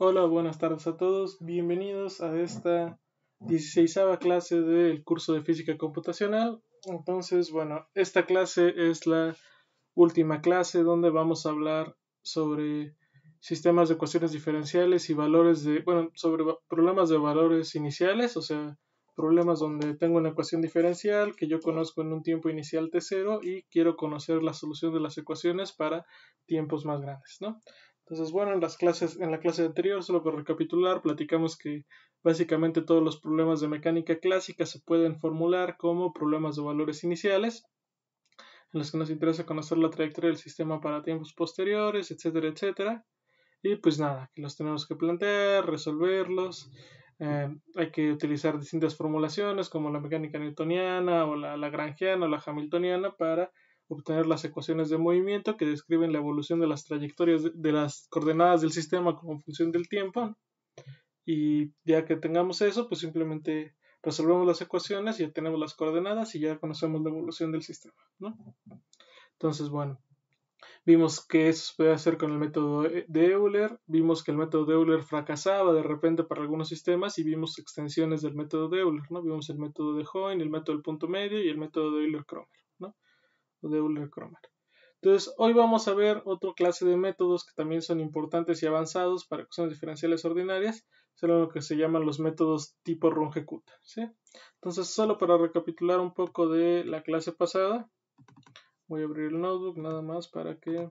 Hola, buenas tardes a todos. Bienvenidos a esta 16 clase del curso de física computacional. Entonces, bueno, esta clase es la última clase donde vamos a hablar sobre sistemas de ecuaciones diferenciales y valores de, bueno, sobre problemas de valores iniciales, o sea, problemas donde tengo una ecuación diferencial que yo conozco en un tiempo inicial t0 y quiero conocer la solución de las ecuaciones para tiempos más grandes, ¿no? Entonces, bueno, en las clases, en la clase anterior, solo para recapitular, platicamos que básicamente todos los problemas de mecánica clásica se pueden formular como problemas de valores iniciales, en los que nos interesa conocer la trayectoria del sistema para tiempos posteriores, etcétera, etcétera. Y pues nada, que los tenemos que plantear, resolverlos. Eh, hay que utilizar distintas formulaciones como la mecánica newtoniana o la lagrangiana o la hamiltoniana para obtener las ecuaciones de movimiento que describen la evolución de las trayectorias de las coordenadas del sistema como función del tiempo. Y ya que tengamos eso, pues simplemente resolvemos las ecuaciones, ya tenemos las coordenadas y ya conocemos la evolución del sistema. Entonces, bueno, vimos que eso se puede hacer con el método e, de Euler, vimos que el método de Euler fracasaba de repente para algunos sistemas y vimos extensiones del método de Euler, ¿no? Vimos el método de Hoyn, el método del punto medio y el método de Euler-Cromer o de Euler-Cromer. Entonces, hoy vamos a ver otra clase de métodos que también son importantes y avanzados para ecuaciones diferenciales ordinarias, son lo que se llaman los métodos tipo Runge-Kutta. Entonces, solo para recapitular un poco de la clase pasada, voy a abrir el notebook nada más para que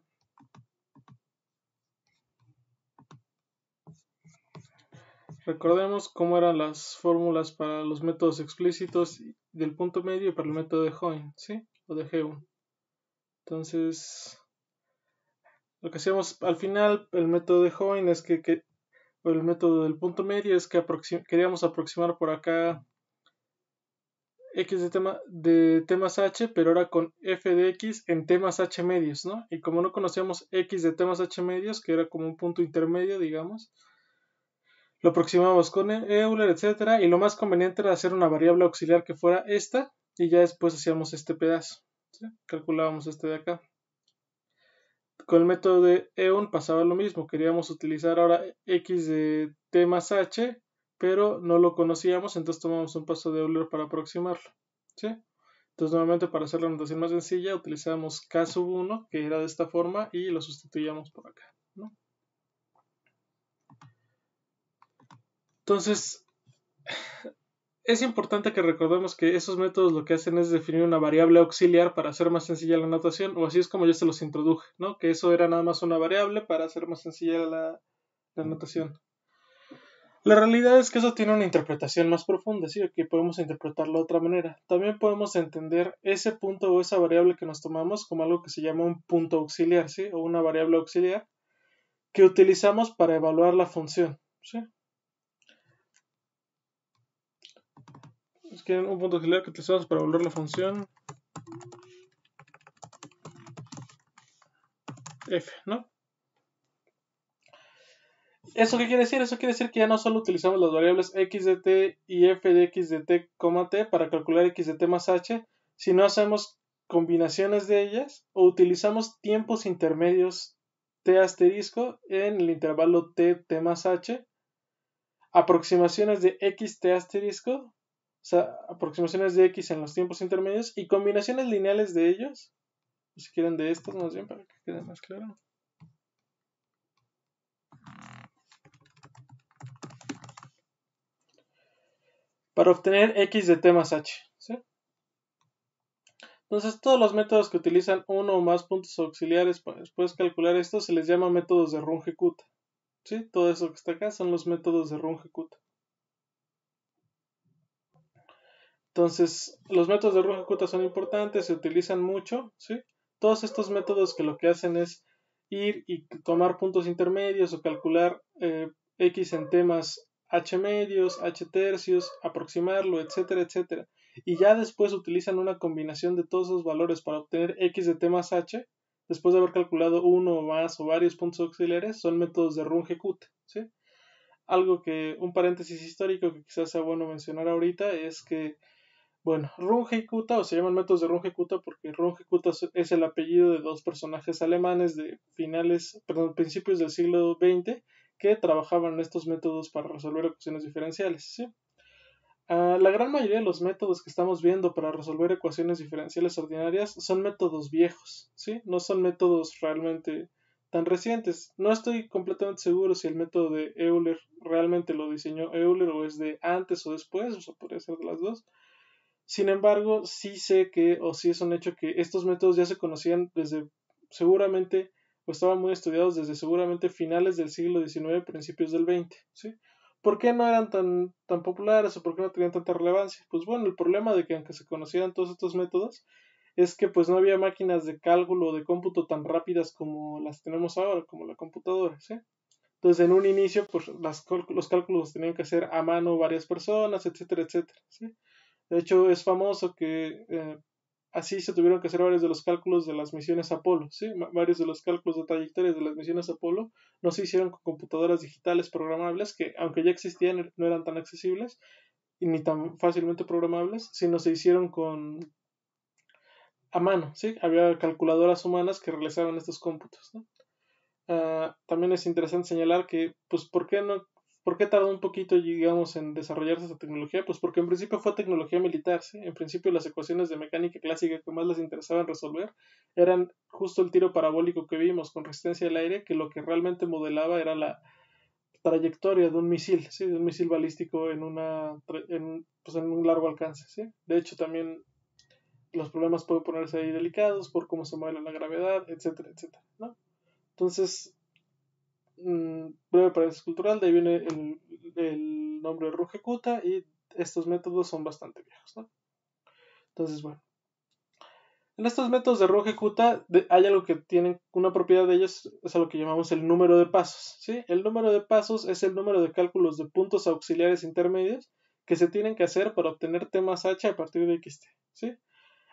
Recordemos cómo eran las fórmulas para los métodos explícitos del punto medio y para el método de join, ¿sí? O de Heun. Entonces, lo que hacíamos al final, el método de Hoyn es que, el método del punto medio es que queríamos aproximar por acá x de, tema, de temas h, pero ahora con f de x en temas h medios, ¿no? Y como no conocíamos x de temas h medios, que era como un punto intermedio, digamos, lo aproximamos con e-, Euler, etc. y lo más conveniente era hacer una variable auxiliar que fuera esta, y ya después hacíamos este pedazo calculábamos este de acá. Con el método de EON pasaba lo mismo, queríamos utilizar ahora X de T más H, pero no lo conocíamos, entonces tomamos un paso de Euler para aproximarlo. Entonces nuevamente para hacer la notación más sencilla utilizamos K sub 1, que era de esta forma, y lo sustituíamos por acá. ¿no? Entonces, es importante que recordemos que esos métodos lo que hacen es definir una variable auxiliar para hacer más sencilla la notación, o así es como yo se los introduje, ¿no? Que eso era nada más una variable para hacer más sencilla la, notación. La realidad es que eso tiene una interpretación más profunda, ¿sí? que podemos interpretarlo de otra manera. También podemos entender ese punto o esa variable que nos tomamos como algo que se llama un punto auxiliar, ¿sí? o una variable auxiliar, que utilizamos para evaluar la función. ¿sí? Pues un punto auxiliar que utilizamos para volver la función f, ¿no? ¿Eso qué quiere decir? Eso quiere decir que ya no solo utilizamos las variables x de t y f de x de t, t para calcular x de t más h, sino hacemos combinaciones de ellas o utilizamos tiempos intermedios t asterisco en el intervalo t, t más h, aproximaciones de x t asterisco aproximaciones de x en los tiempos intermedios y combinaciones lineales de ellos, pues, si quieren de estos más bien para que quede más claro. Para obtener x de t más h. Entonces, todos los métodos que utilizan uno o más puntos auxiliares para después calcular esto se les llama métodos de runge-kutta. ¿sí? Todo eso que está acá son los métodos de runge-kutta. Entonces, los métodos de Runge-Kutta son importantes, se utilizan mucho, ¿sí? Todos estos métodos que lo que hacen es ir y tomar puntos intermedios o calcular eh, X en temas H medios, H tercios, aproximarlo, etcétera, etcétera. Y ya después utilizan una combinación de todos esos valores para obtener X de temas H, después de haber calculado uno o más o varios puntos auxiliares, son métodos de runge ¿sí? Algo que, un paréntesis histórico que quizás sea bueno mencionar ahorita, es que bueno, Runge Kuta, o se llaman métodos de Runge Kuta porque Runge Kuta es el apellido de dos personajes alemanes de finales, perdón, principios del siglo XX que trabajaban estos métodos para resolver ecuaciones diferenciales. Ah, la gran mayoría de los métodos que estamos viendo para resolver ecuaciones diferenciales ordinarias son métodos viejos, ¿sí? no son métodos realmente tan recientes. No estoy completamente seguro si el método de Euler realmente lo diseñó Euler o es de antes o después, o sea, podría ser de las dos. Sin embargo, sí sé que, o sí es un hecho que estos métodos ya se conocían desde seguramente, o estaban muy estudiados desde seguramente finales del siglo XIX, principios del XX, ¿sí? ¿Por qué no eran tan, tan populares o por qué no tenían tanta relevancia? Pues bueno, el problema de que aunque se conocieran todos estos métodos, es que pues no había máquinas de cálculo o de cómputo tan rápidas como las tenemos ahora, como la computadora, ¿sí? Entonces, en un inicio, pues las, los cálculos tenían que hacer a mano varias personas, etcétera, etcétera, ¿sí? De hecho, es famoso que eh, así se tuvieron que hacer varios de los cálculos de las misiones Apolo, ¿sí? Varios de los cálculos de trayectorias de las misiones Apolo no se hicieron con computadoras digitales programables, que aunque ya existían, no eran tan accesibles y ni tan fácilmente programables, sino se hicieron con a mano, ¿sí? Había calculadoras humanas que realizaban estos cómputos, ah, también es interesante señalar que, pues, ¿por qué no ¿Por qué tardó un poquito, digamos, en desarrollarse esa tecnología? Pues porque en principio fue tecnología militar, ¿sí? En principio las ecuaciones de mecánica clásica que más les interesaban resolver eran justo el tiro parabólico que vimos con resistencia al aire, que lo que realmente modelaba era la trayectoria de un misil, ¿sí? De un misil balístico en, una, pues, en, un largo alcance, ¿sí? De hecho, también los problemas pueden ponerse ahí delicados por cómo se modela la gravedad, etcétera, etcétera, ¿no? Entonces, Mm, breve paréntesis cultural, de ahí viene el, el nombre Ruge Q, y estos métodos son bastante viejos, ¿no? Entonces, bueno. En estos métodos de Ruge Kuta hay algo que tienen, una propiedad de ellos es a lo que llamamos el número de pasos, ¿sí? El número de pasos es el número de cálculos de puntos auxiliares intermedios que se tienen que hacer para obtener T más H a partir de XT, ¿sí?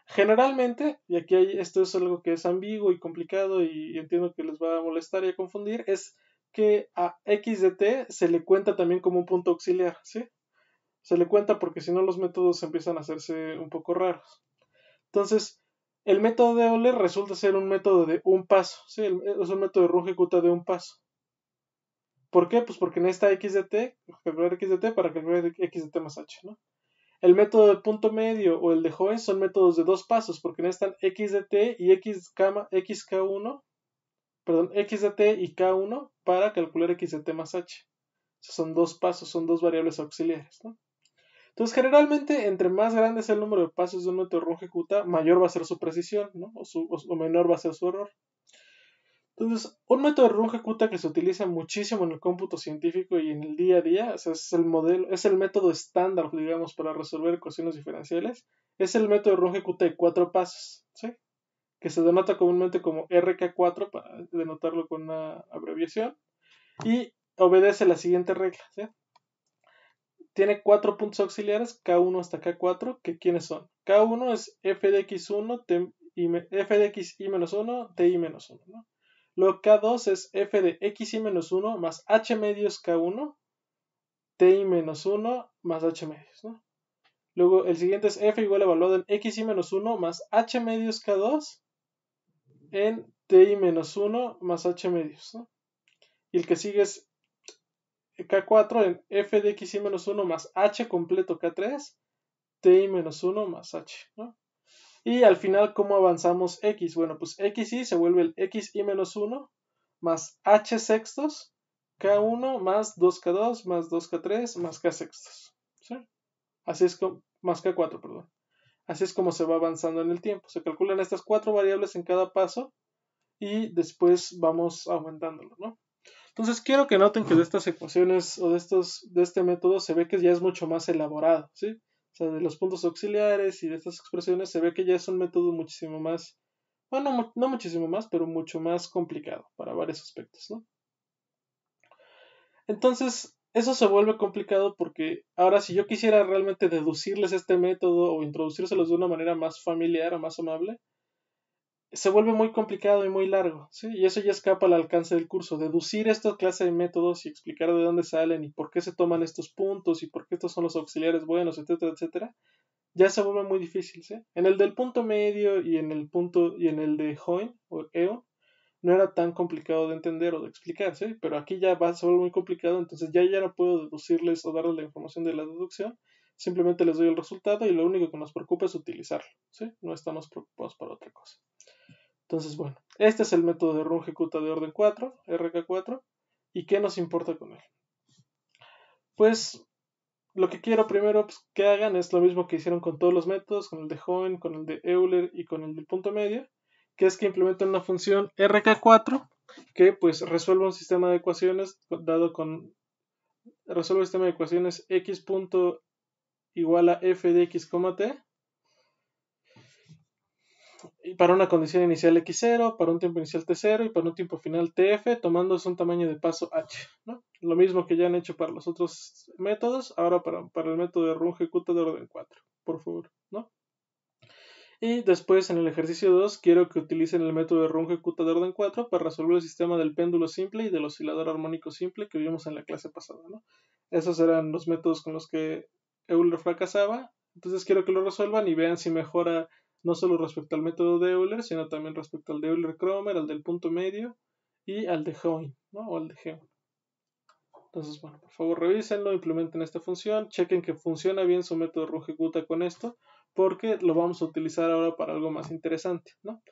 Generalmente, y aquí hay, esto es algo que es ambiguo y complicado y entiendo que les va a molestar y a confundir, es que a x de t se le cuenta también como un punto auxiliar, ¿sí? Se le cuenta porque si no los métodos empiezan a hacerse un poco raros. Entonces, el método de Euler resulta ser un método de un paso, ¿sí? Es un método de Runge-Kutta de un paso. ¿Por qué? Pues porque necesita x de t, calcular x de t para calcular x de t más h, ¿no? El método de punto medio o el de joven son métodos de dos pasos porque necesitan x de t y x, x k1 perdón, T y K1 para calcular T más H. son dos pasos, son dos variables auxiliares, ¿no? Entonces, generalmente, entre más grande es el número de pasos de un método runge ejecuta, mayor va a ser su precisión, ¿no? O, menor va a ser su error. Entonces, un método de Runge-Kutta que se utiliza muchísimo en el cómputo científico y en el día a día, o sea, es el modelo, es el método estándar, digamos, para resolver ecuaciones diferenciales, es el método de Runge-Kutta de cuatro pasos, ¿sí? que se denota comúnmente como RK4 para denotarlo con una abreviación, y obedece la siguiente regla. ¿eh? Tiene cuatro puntos auxiliares, K1 hasta K4, que quiénes son. K1 es F de x 1 T, y, menos 1 TI-1. ¿no? Luego K2 es F de XI-1 más H medios K1, TI-1 más H medios. ¿no? Luego el siguiente es F igual evaluado en XI-1 más H medios K2 en ti-1 más h medios. ¿no? Y el que sigue es k4 en f de menos 1 más h completo k3, ti-1 más h. ¿no? Y al final, ¿cómo avanzamos x? Bueno, pues x xi se vuelve el x menos 1 más h sextos, k1 más 2k2 más 2k3 más k sextos. ¿sí? Así es como, más k4, perdón. Así es como se va avanzando en el tiempo. Se calculan estas cuatro variables en cada paso y después vamos aumentándolo, ¿no? Entonces quiero que noten que de estas ecuaciones o de, estos, de este método se ve que ya es mucho más elaborado, ¿sí? O sea, de los puntos auxiliares y de estas expresiones se ve que ya es un método muchísimo más, bueno, no, muchísimo más, pero mucho más complicado para varios aspectos, ¿no? Entonces, eso se vuelve complicado porque ahora si yo quisiera realmente deducirles este método o introducírselos de una manera más familiar o más amable, se vuelve muy complicado y muy largo, ¿sí? Y eso ya escapa al alcance del curso. Deducir esta clase de métodos y explicar de dónde salen y por qué se toman estos puntos y por qué estos son los auxiliares buenos, etcétera, etcétera, ya se vuelve muy difícil, ¿sí? En el del punto medio y en el punto y en el de Hoin o EO, no era tan complicado de entender o de explicarse, pero aquí ya va a ser muy complicado, entonces ya, ya no puedo deducirles o darles la información de la deducción, simplemente les doy el resultado y lo único que nos preocupa es utilizarlo, ¿sí? No estamos preocupados por otra cosa. Entonces, bueno, este es el método de run ejecuta de orden 4, RK4, ¿y qué nos importa con él? Pues lo que quiero primero pues, que hagan es lo mismo que hicieron con todos los métodos, con el de Hohen, con el de Euler y con el del punto medio que es que implementan una función rk4 que pues resuelve un sistema de ecuaciones dado con resuelve el sistema de ecuaciones x punto igual a f de x, t y para una condición inicial x0, para un tiempo inicial t0 y para un tiempo final tf, tomándose un tamaño de paso h. Lo mismo que ya han hecho para los otros métodos, ahora para, para el método de Runge-Kutta de orden 4, por favor. Y después en el ejercicio 2 quiero que utilicen el método de Runge kutta de orden 4 para resolver el sistema del péndulo simple y del oscilador armónico simple que vimos en la clase pasada. Esos eran los métodos con los que Euler fracasaba. Entonces quiero que lo resuelvan y vean si mejora no solo respecto al método de Euler, sino también respecto al de Euler-Cromer, al del punto medio y al de Hoeing. o al de Entonces, bueno, por favor revísenlo, implementen esta función, chequen que funciona bien su método Runge kutta con esto porque lo vamos a utilizar ahora para algo más interesante, ¿no?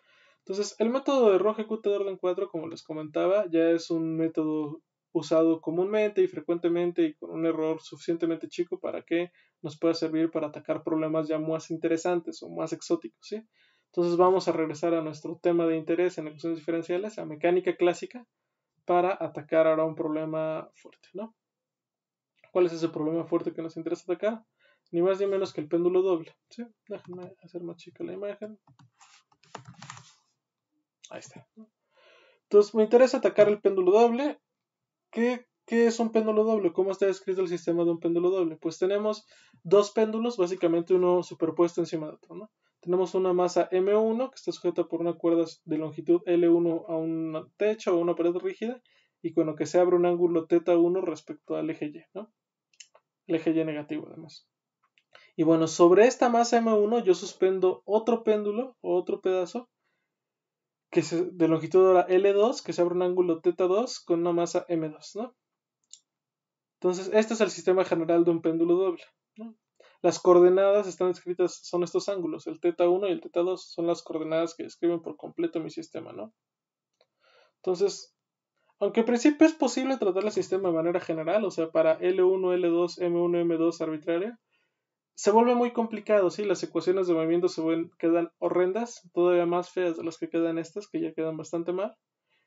Entonces, el método de error ejecutador de orden 4, como les comentaba, ya es un método usado comúnmente y frecuentemente y con un error suficientemente chico para que nos pueda servir para atacar problemas ya más interesantes o más exóticos, ¿sí? Entonces vamos a regresar a nuestro tema de interés en ecuaciones diferenciales, a mecánica clásica, para atacar ahora un problema fuerte, ¿no? ¿Cuál es ese problema fuerte que nos interesa atacar? ni más ni menos que el péndulo doble. Déjenme hacer más chica la imagen. Ahí está. Entonces me interesa atacar el péndulo doble. ¿Qué, es un péndulo doble? ¿Cómo está descrito el sistema de un péndulo doble? Pues tenemos dos péndulos, básicamente uno superpuesto encima de otro. Tenemos una masa M1 que está sujeta por una cuerda de longitud L1 a un techo o una pared rígida y con lo que se abre un ángulo θ1 respecto al eje Y. ¿no? El eje Y negativo además. Y bueno, sobre esta masa M1 yo suspendo otro péndulo, otro pedazo, que es de longitud ahora L2, que se abre un ángulo θ 2 con una masa M2, ¿no? Entonces, este es el sistema general de un péndulo doble. ¿no? Las coordenadas están escritas, son estos ángulos, el teta 1 y el θ 2 son las coordenadas que describen por completo mi sistema, ¿no? Entonces, aunque en principio es posible tratar el sistema de manera general, o sea, para L1, L2, M1, M2 arbitraria, se vuelve muy complicado, sí, las ecuaciones de movimiento se quedan horrendas, todavía más feas de las que quedan estas, que ya quedan bastante mal.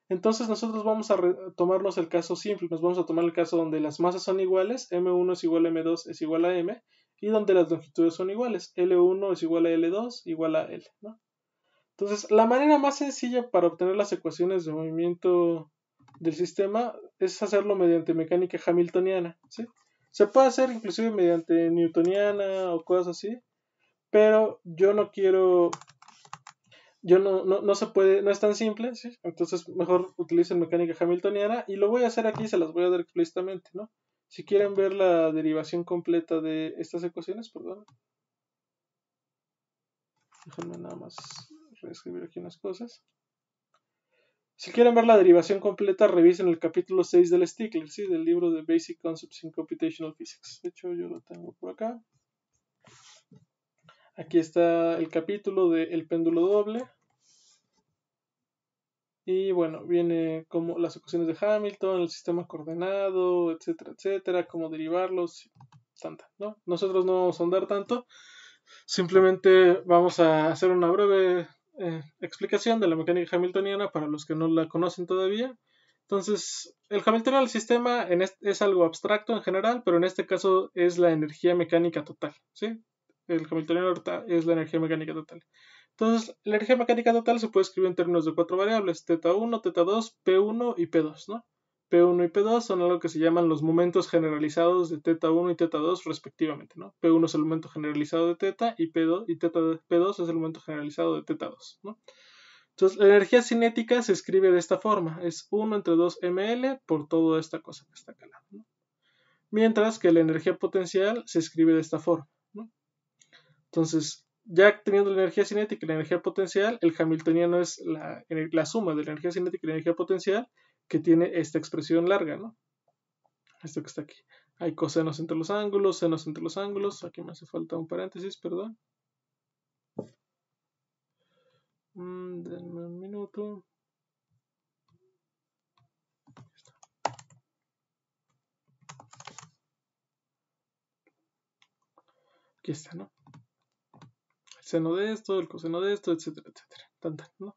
Entonces nosotros vamos a tomarnos el caso simple, nos vamos a tomar el caso donde las masas son iguales, m1 es igual a m2 es igual a m, y donde las longitudes son iguales, l1 es igual a l2 igual a l, ¿no? Entonces, la manera más sencilla para obtener las ecuaciones de movimiento del sistema es hacerlo mediante mecánica hamiltoniana, ¿sí? Se puede hacer inclusive mediante newtoniana o cosas así, pero yo no quiero, yo no, no, se puede, no es tan simple, ¿sí? entonces mejor utilicen mecánica hamiltoniana y lo voy a hacer aquí, se las voy a dar explícitamente, ¿no? Si quieren ver la derivación completa de estas ecuaciones, perdón. Déjenme nada más reescribir aquí unas cosas. Si quieren ver la derivación completa, revisen el capítulo 6 del Stickler, ¿sí? del libro de Basic Concepts in Computational Physics. De hecho, yo lo tengo por acá. Aquí está el capítulo de El péndulo doble. Y bueno, viene como las ecuaciones de Hamilton, el sistema coordenado, etcétera, etcétera, cómo derivarlos, tanta, Nosotros no vamos a andar tanto, simplemente vamos a hacer una breve eh, explicación de la mecánica hamiltoniana para los que no la conocen todavía. Entonces, el hamiltoniano del sistema es algo abstracto en general, pero en este caso es la energía mecánica total, ¿sí? El hamiltoniano es la energía mecánica total. Entonces, la energía mecánica total se puede escribir en términos de cuatro variables, θ1, θ2, P1 y P2, ¿no? P1 y P2 son algo que se llaman los momentos generalizados de teta 1 y teta 2 respectivamente, ¿no? P1 es el momento generalizado de teta y P2 y 2 es el momento generalizado de teta 2, ¿no? Entonces, la energía cinética se escribe de esta forma, es 1 entre 2 ml por toda esta cosa que está acá, ¿no? Mientras que la energía potencial se escribe de esta forma, ¿no? Entonces, ya teniendo la energía cinética y la energía potencial, el hamiltoniano es la, la suma de la energía cinética y la energía potencial, que tiene esta expresión larga, ¿no? Esto que está aquí. Hay cosenos entre los ángulos, senos entre los ángulos. Aquí me hace falta un paréntesis, perdón. Mm, denme un minuto. Aquí está, ¿no? El seno de esto, el coseno de esto, etcétera, etcétera. Tanta, ¿no?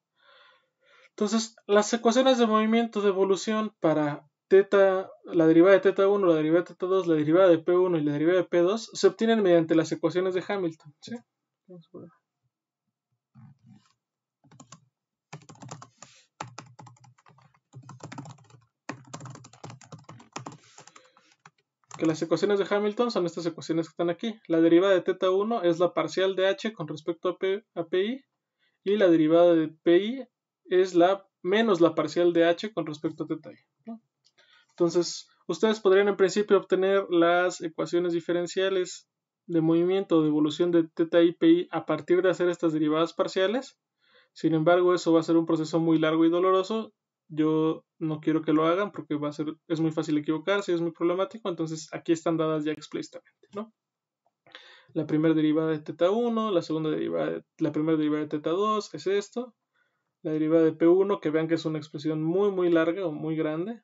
Entonces, las ecuaciones de movimiento de evolución para teta, la derivada de teta 1, la derivada de teta 2, la derivada de p1 y la derivada de p2 se obtienen mediante las ecuaciones de Hamilton. que las ecuaciones de Hamilton son estas ecuaciones que están aquí. La derivada de teta 1 es la parcial de h con respecto a, P, a pi y la derivada de pi es la menos la parcial de h con respecto a θ. ¿no? Entonces, ustedes podrían en principio obtener las ecuaciones diferenciales de movimiento o de evolución de teta y pi a partir de hacer estas derivadas parciales. Sin embargo, eso va a ser un proceso muy largo y doloroso. Yo no quiero que lo hagan porque va a ser, es muy fácil equivocarse, es muy problemático. Entonces, aquí están dadas ya explícitamente, ¿no? La primera derivada de teta 1 la segunda derivada, la primera derivada de teta 2 es esto, la derivada de P1, que vean que es una expresión muy, muy larga o muy grande,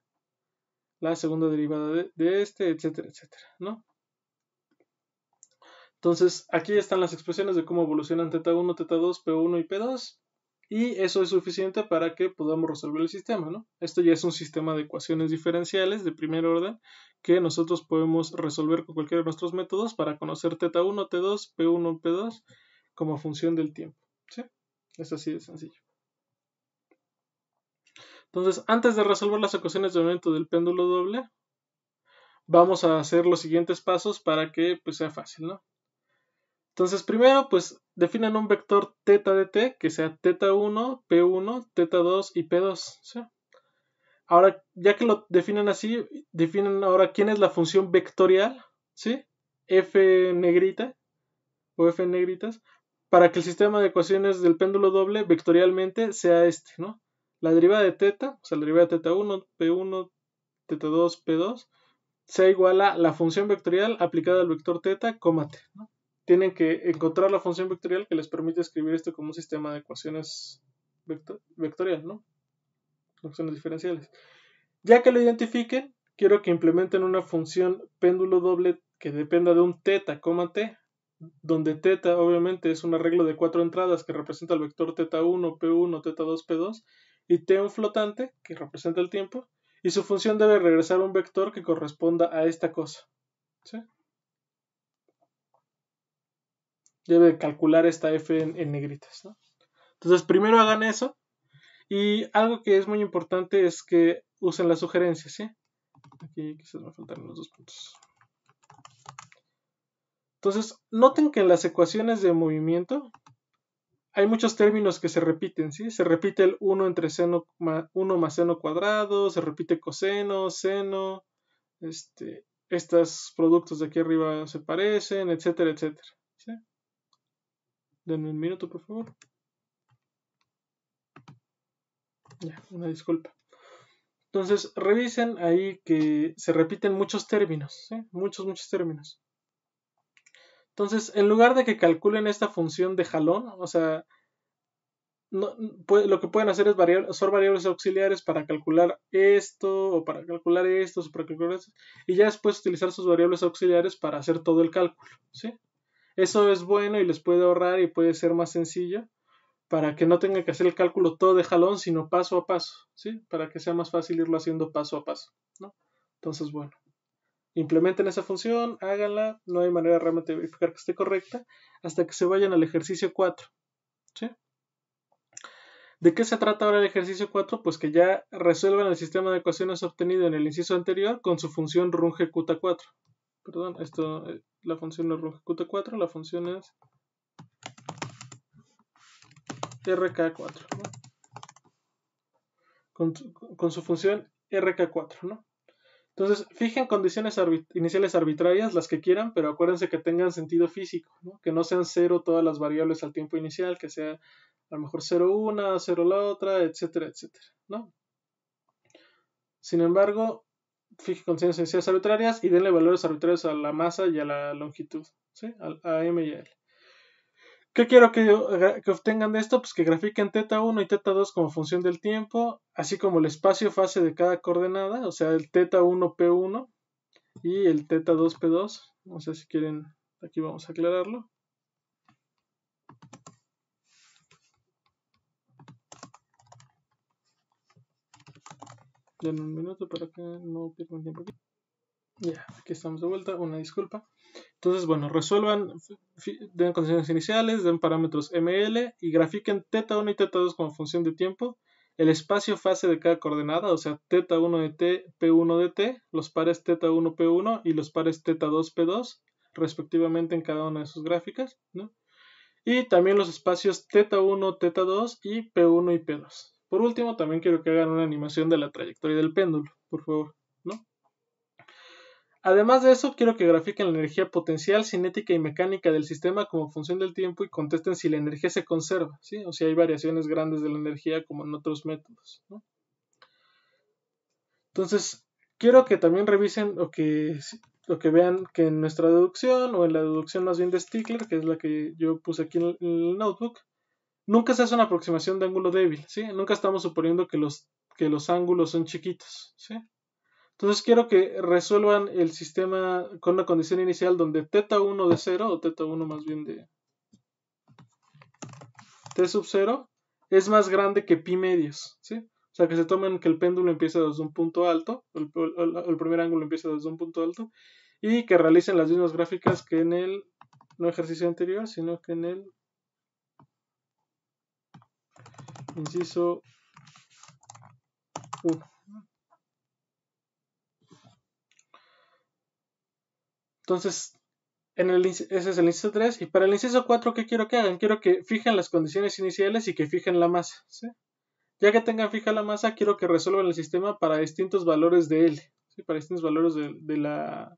la segunda derivada de, este, etcétera, etcétera, ¿no? Entonces, aquí están las expresiones de cómo evolucionan teta 1, teta 2, P1 y P2. Y eso es suficiente para que podamos resolver el sistema, ¿no? Esto ya es un sistema de ecuaciones diferenciales de primer orden que nosotros podemos resolver con cualquiera de nuestros métodos para conocer teta 1, T2, P1, P2 como función del tiempo, ¿sí? Es así de sencillo. Entonces, antes de resolver las ecuaciones de movimiento del péndulo doble, vamos a hacer los siguientes pasos para que pues, sea fácil, ¿no? Entonces, primero, pues definan un vector θ de t que sea θ1, p1, θ2 y p2. ¿sí? Ahora, ya que lo definen así, definen ahora quién es la función vectorial, ¿sí? f negrita o f negritas, para que el sistema de ecuaciones del péndulo doble vectorialmente sea este, ¿no? La derivada de teta, o sea, la derivada de teta 1, p1, teta 2, p2, sea igual a la función vectorial aplicada al vector teta, coma t. Tienen que encontrar la función vectorial que les permite escribir esto como un sistema de ecuaciones vector vectorial, ¿no? Ecuaciones diferenciales. Ya que lo identifiquen, quiero que implementen una función péndulo doble que dependa de un teta, coma t, donde teta obviamente es un arreglo de cuatro entradas que representa el vector teta 1, p1, teta 2, p2, y t un flotante, que representa el tiempo, y su función debe regresar un vector que corresponda a esta cosa. Debe calcular esta f en, negritas. Entonces, primero hagan eso. Y algo que es muy importante es que usen las sugerencias. ¿sí? Aquí quizás me faltan los dos puntos. Entonces, noten que en las ecuaciones de movimiento, hay muchos términos que se repiten, ¿sí? Se repite el 1 entre seno, 1 más seno cuadrado, se repite coseno, seno, este, estos productos de aquí arriba se parecen, etcétera, etcétera. ¿sí? Denme un minuto, por favor. Ya, una disculpa. Entonces, revisen ahí que se repiten muchos términos, ¿sí? muchos, muchos términos. Entonces, en lugar de que calculen esta función de jalón, o sea, lo que pueden hacer es usar variables auxiliares para calcular esto, o para calcular esto, o para calcular esto, y ya después utilizar sus variables auxiliares para hacer todo el cálculo, ¿sí? Eso es bueno y les puede ahorrar y puede ser más sencillo para que no tengan que hacer el cálculo todo de jalón, sino paso a paso, ¿sí? Para que sea más fácil irlo haciendo paso a paso, ¿no? Entonces, bueno implementen esa función, háganla, no hay manera realmente de verificar que esté correcta, hasta que se vayan al ejercicio 4. ¿sí? ¿De qué se trata ahora el ejercicio 4? Pues que ya resuelvan el sistema de ecuaciones obtenido en el inciso anterior con su función Runge-Kutta 4 Perdón, esto, eh, la función no es Runge-Kutta 4 la función es rk4. ¿no? Con, con su función rk4, ¿no? Entonces, fijen condiciones iniciales arbitrarias, las que quieran, pero acuérdense que tengan sentido físico, ¿no? que no sean cero todas las variables al tiempo inicial, que sea a lo mejor cero una, cero la otra, etcétera, etcétera. ¿no? Sin embargo, fijen condiciones iniciales arbitrarias y denle valores arbitrarios a la masa y a la longitud, ¿sí? a, a M y a L. ¿Qué quiero que, obtengan de esto? Pues que grafiquen teta 1 y teta 2 como función del tiempo, así como el espacio fase de cada coordenada, o sea, el teta 1 P1 y el teta 2 P2. No sé si quieren, aquí vamos a aclararlo. En un minuto para que no pierdan tiempo aquí. Ya, aquí estamos de vuelta, una disculpa. Entonces, bueno, resuelvan, den condiciones iniciales, den parámetros ML y grafiquen teta 1 y teta 2 como función de tiempo, el espacio fase de cada coordenada, o sea, teta 1 de t, p1 de t, los pares teta 1 p1 y los pares teta 2 p2, respectivamente en cada una de sus gráficas, ¿no? Y también los espacios teta 1 teta 2 y p1 y p2. Por último, también quiero que hagan una animación de la trayectoria del péndulo, por favor. Además de eso, quiero que grafiquen la energía potencial, cinética y mecánica del sistema como función del tiempo y contesten si la energía se conserva, ¿sí? o si hay variaciones grandes de la energía como en otros métodos. Entonces, quiero que también revisen o que, vean que en nuestra deducción o en la deducción más bien de Stickler, que es la que yo puse aquí en el notebook, nunca se hace una aproximación de ángulo débil, ¿sí? nunca estamos suponiendo que los, que los ángulos son chiquitos. ¿sí? Entonces quiero que resuelvan el sistema con una condición inicial donde teta 1 de 0 o teta 1 más bien de t sub 0 es más grande que pi medios, ¿sí? O sea, que se tomen que el péndulo empiece desde un punto alto, el, primer ángulo empieza desde un punto alto, y que realicen las mismas gráficas que en el, no ejercicio anterior, sino que en el inciso 1. Uh, Entonces, en el, ese es el inciso 3. Y para el inciso 4, ¿qué quiero que hagan? Quiero que fijen las condiciones iniciales y que fijen la masa. ¿sí? Ya que tengan fija la masa, quiero que resuelvan el sistema para distintos valores de L. Para distintos valores de, la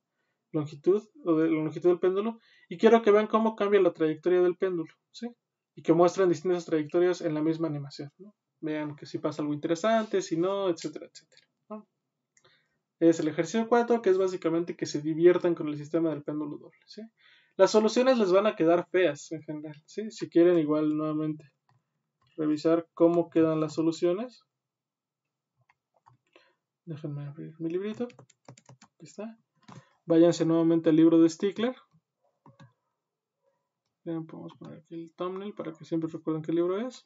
longitud o de la longitud del péndulo. Y quiero que vean cómo cambia la trayectoria del péndulo. ¿sí? Y que muestren distintas trayectorias en la misma animación. ¿no? Vean que si pasa algo interesante, si no, etcétera, etcétera es el ejercicio 4, que es básicamente que se diviertan con el sistema del péndulo doble. Las soluciones les van a quedar feas en general. Si quieren, igual nuevamente revisar cómo quedan las soluciones. Déjenme abrir mi librito. Aquí está. Váyanse nuevamente al libro de Stickler. podemos poner aquí el thumbnail para que siempre recuerden qué libro es.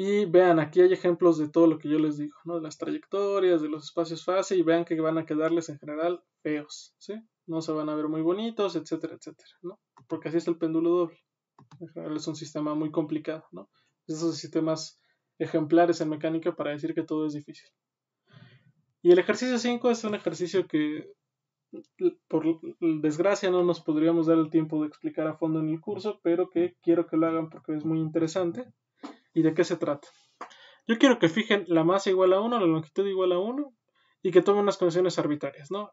Y vean, aquí hay ejemplos de todo lo que yo les digo, ¿no? De las trayectorias, de los espacios fase, y vean que van a quedarles en general feos, ¿sí? No se van a ver muy bonitos, etcétera, etcétera, ¿no? Porque así es el péndulo doble. En general es un sistema muy complicado, ¿no? Esos sistemas ejemplares en mecánica para decir que todo es difícil. Y el ejercicio 5 es un ejercicio que, por desgracia, no nos podríamos dar el tiempo de explicar a fondo en el curso, pero que quiero que lo hagan porque es muy interesante ¿Y de qué se trata? Yo quiero que fijen la masa igual a 1, la longitud igual a 1 y que tomen unas condiciones arbitrarias, ¿no?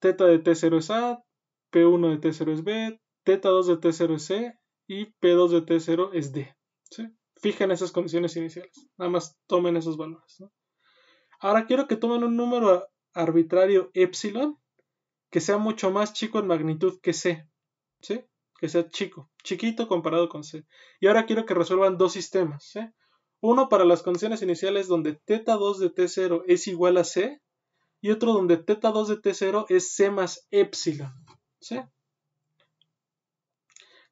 Teta de T0 es A, P1 de T0 es B, teta 2 de T0 es C y P2 de T0 es D. ¿sí? Fijen esas condiciones iniciales, nada más tomen esos valores. ¿no? Ahora quiero que tomen un número arbitrario epsilon que sea mucho más chico en magnitud que C. ¿sí? que sea chico, chiquito comparado con C. Y ahora quiero que resuelvan dos sistemas. ¿eh? Uno para las condiciones iniciales donde teta 2 de T0 es igual a C y otro donde teta 2 de T0 es C más epsilon.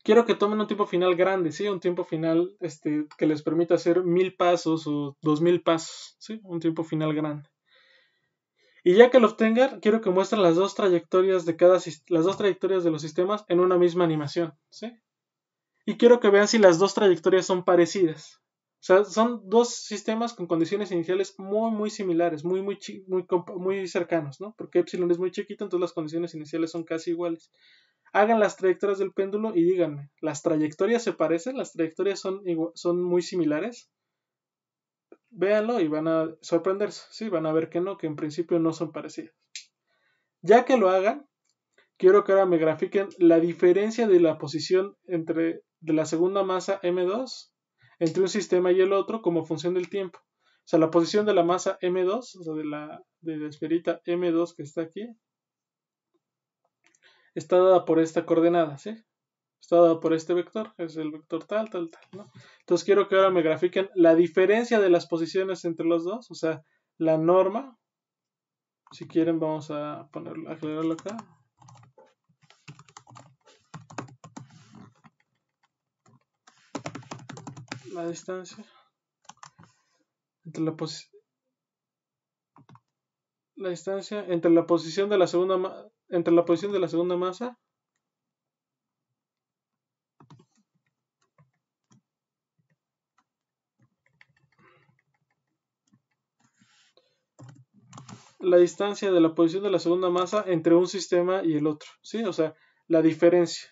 Quiero que tomen un tiempo final grande, ¿sí? Un tiempo final este, que les permita hacer mil pasos o dos mil pasos, ¿sí? Un tiempo final grande. Y ya que lo obtengan, quiero que muestren las dos trayectorias de cada las dos trayectorias de los sistemas en una misma animación, ¿sí? Y quiero que vean si las dos trayectorias son parecidas. O sea, son dos sistemas con condiciones iniciales muy, muy similares, muy, muy, muy, cercanos, ¿no? Porque Epsilon es muy chiquito, entonces las condiciones iniciales son casi iguales. Hagan las trayectorias del péndulo y díganme, ¿las trayectorias se parecen? ¿Las trayectorias son, son muy similares? véanlo y van a sorprenderse, sí, van a ver que no, que en principio no son parecidas. Ya que lo hagan, quiero que ahora me grafiquen la diferencia de la posición entre de la segunda masa M2 entre un sistema y el otro como función del tiempo. O sea, la posición de la masa M2, o sea, de la, de la esferita M2 que está aquí, está dada por esta coordenada, ¿sí? está dado por este vector, es el vector tal, tal, tal, ¿no? Entonces quiero que ahora me grafiquen la diferencia de las posiciones entre los dos, o sea, la norma, si quieren vamos a ponerlo, aclararlo acá. La distancia entre la posición la distancia entre la posición de la segunda entre la posición de la segunda masa distancia de la posición de la segunda masa entre un sistema y el otro, ¿sí? O sea, la diferencia.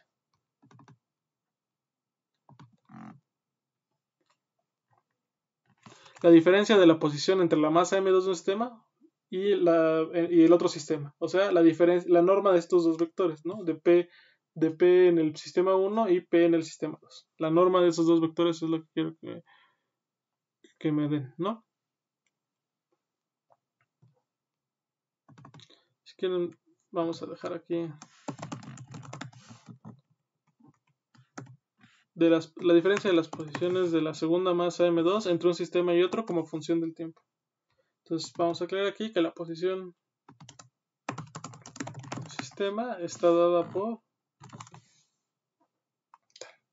La diferencia de la posición entre la masa M2 de un sistema eh, y, el otro sistema. O sea, la, diferencia, la norma de estos dos vectores, ¿no? De P, de P en el sistema 1 y P en el sistema 2. La norma de esos dos vectores es lo que quiero que, que me den, ¿no? vamos a dejar aquí de la diferencia de las posiciones de la segunda masa M2 entre un sistema y otro como función del tiempo. Entonces vamos a aclarar aquí que la posición sistema está dada por...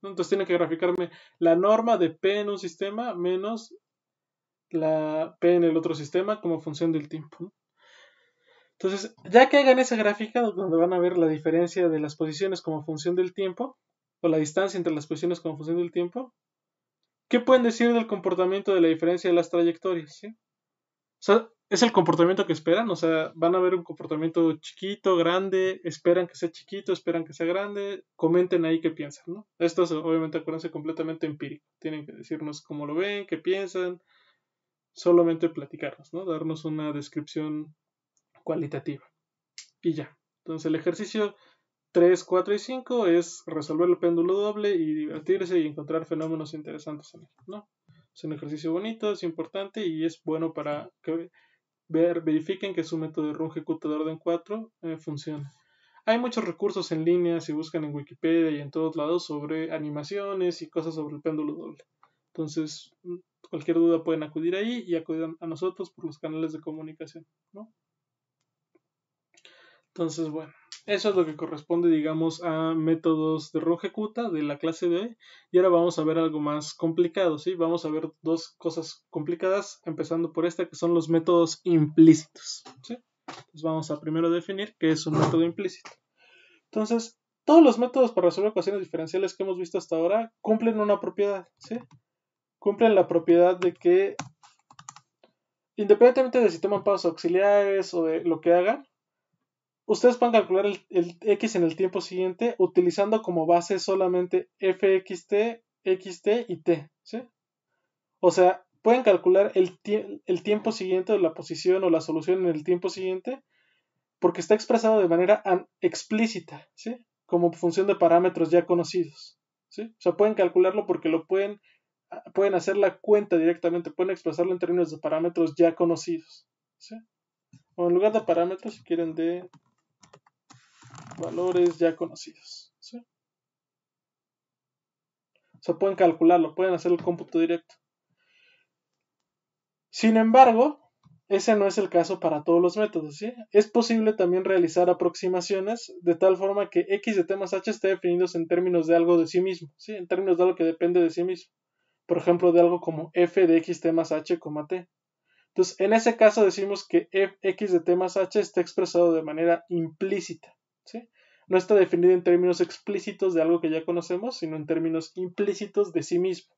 Entonces tiene que graficarme la norma de P en un sistema menos la P en el otro sistema como función del tiempo. Entonces, ya que hagan esa gráfica donde van a ver la diferencia de las posiciones como función del tiempo, o la distancia entre las posiciones como función del tiempo, ¿qué pueden decir del comportamiento de la diferencia de las trayectorias? O sea, es el comportamiento que esperan, o sea, van a ver un comportamiento chiquito, grande, esperan que sea chiquito, esperan que sea grande, comenten ahí qué piensan, ¿no? Esto es, obviamente acuérdense completamente empírico, tienen que decirnos cómo lo ven, qué piensan, solamente platicarnos, ¿no? Darnos una descripción cualitativa. Y ya. Entonces el ejercicio 3, 4 y 5 es resolver el péndulo doble y divertirse y encontrar fenómenos interesantes en él, ¿no? Es un ejercicio bonito, es importante y es bueno para que ver, verifiquen que su método de run ejecutador de orden 4 eh, funciona. Hay muchos recursos en línea, si buscan en Wikipedia y en todos lados, sobre animaciones y cosas sobre el péndulo doble. Entonces, cualquier duda pueden acudir ahí y acudir a nosotros por los canales de comunicación, ¿no? Entonces, bueno, eso es lo que corresponde, digamos, a métodos de Runge-Kutta de la clase D. Y ahora vamos a ver algo más complicado, ¿sí? Vamos a ver dos cosas complicadas, empezando por esta, que son los métodos implícitos, ¿sí? Entonces vamos a primero definir qué es un método implícito. Entonces, todos los métodos para resolver ecuaciones diferenciales que hemos visto hasta ahora cumplen una propiedad, ¿sí? Cumplen la propiedad de que, independientemente de si toman pasos auxiliares o de lo que hagan, Ustedes pueden calcular el, x en el tiempo siguiente utilizando como base solamente fxt, xt y t. ¿sí? O sea, pueden calcular el, el tiempo siguiente o la posición o la solución en el tiempo siguiente porque está expresado de manera explícita, ¿sí? como función de parámetros ya conocidos. ¿sí? O sea, pueden calcularlo porque lo pueden, pueden hacer la cuenta directamente, pueden expresarlo en términos de parámetros ya conocidos. ¿sí? O en lugar de parámetros, si quieren de valores ya conocidos. O sea, pueden calcularlo, pueden hacer el cómputo directo. Sin embargo, ese no es el caso para todos los métodos. Es posible también realizar aproximaciones de tal forma que x de t más h esté definido en términos de algo de sí mismo, en términos de algo que depende de sí mismo. Por ejemplo, de algo como f de x t más h, t. Entonces, en ese caso decimos que f, x de t más h está expresado de manera implícita. No está definido en términos explícitos de algo que ya conocemos, sino en términos implícitos de sí mismo.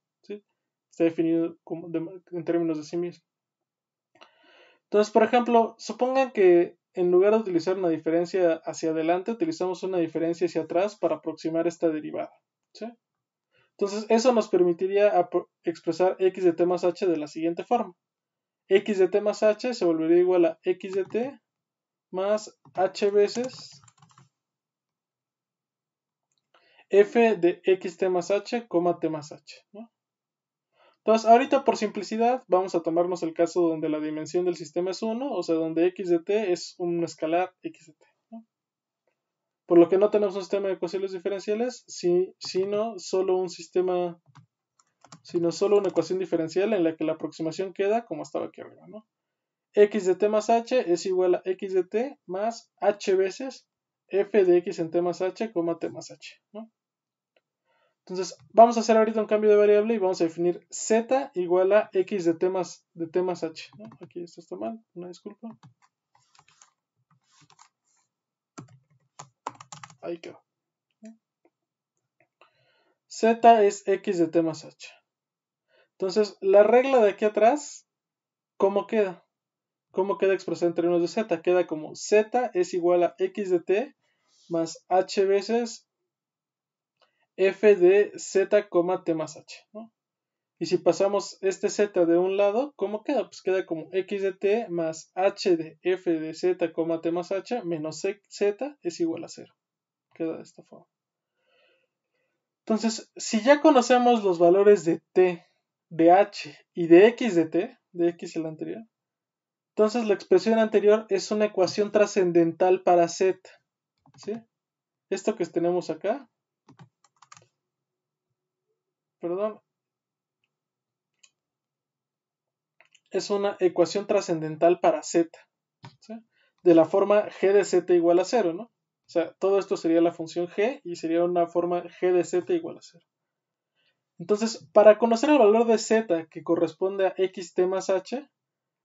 Está definido como en términos de sí mismo. Entonces, por ejemplo, supongan que en lugar de utilizar una diferencia hacia adelante, utilizamos una diferencia hacia atrás para aproximar esta derivada. Entonces, eso nos permitiría expresar x de t más h de la siguiente forma. x de t más h se volvería igual a x de t más h veces f de x t más h, t más h. Entonces, ahorita por simplicidad vamos a tomarnos el caso donde la dimensión del sistema es 1, o sea, donde x de t es un escalar x de t. Por lo que no tenemos un sistema de ecuaciones diferenciales, sino solo un sistema, sino solo una ecuación diferencial en la que la aproximación queda como estaba aquí arriba, ¿no? x de t más h es igual a x de t más h veces f de x en t más h, t más h. Entonces, vamos a hacer ahorita un cambio de variable y vamos a definir z igual a x de t más, de h. Aquí esto está mal, una disculpa. Ahí quedó. z es x de t más h. Entonces, la regla de aquí atrás, ¿cómo queda? ¿Cómo queda expresado en términos de z? Queda como z es igual a x de t más h veces f de z, t más h. Y si pasamos este z de un lado, ¿cómo queda? Pues queda como x de t más h de f de z, t más h menos z es igual a 0. Queda de esta forma. Entonces, si ya conocemos los valores de t, de h y de x de t, de x la anterior, entonces la expresión anterior es una ecuación trascendental para Z. ¿sí? Esto que tenemos acá. Perdón. Es una ecuación trascendental para Z. ¿sí? De la forma g de z igual a 0, ¿no? O sea, todo esto sería la función g y sería una forma g de z igual a 0. Entonces, para conocer el valor de z que corresponde a x más h,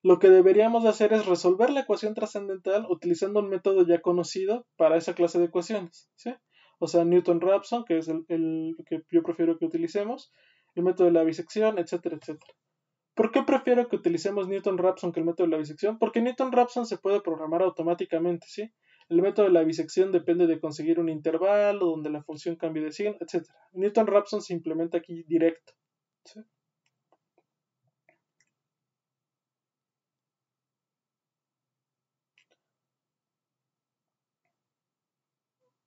lo que deberíamos hacer es resolver la ecuación trascendental utilizando un método ya conocido para esa clase de ecuaciones. ¿sí? O sea, Newton-Raphson, que es el, que yo prefiero que utilicemos, el método de la bisección, etcétera, etcétera. ¿Por qué prefiero que utilicemos Newton-Raphson que el método de la bisección? Porque Newton-Raphson se puede programar automáticamente, ¿sí? El método de la bisección depende de conseguir un intervalo donde la función cambie de signo, etc. Newton-Raphson se implementa aquí directo.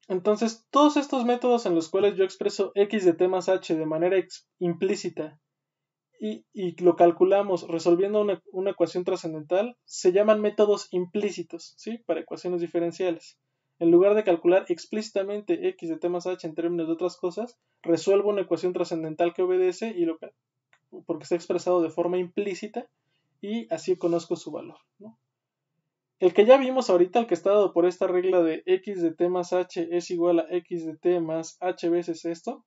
Entonces, todos estos métodos en los cuales yo expreso x de t más h de manera implícita y, lo calculamos resolviendo una, ecuación trascendental, se llaman métodos implícitos, ¿sí? Para ecuaciones diferenciales. En lugar de calcular explícitamente x de t más h en términos de otras cosas, resuelvo una ecuación trascendental que obedece y lo porque está expresado de forma implícita y así conozco su valor, ¿no? El que ya vimos ahorita, el que está dado por esta regla de x de t más h es igual a x de t más h veces esto,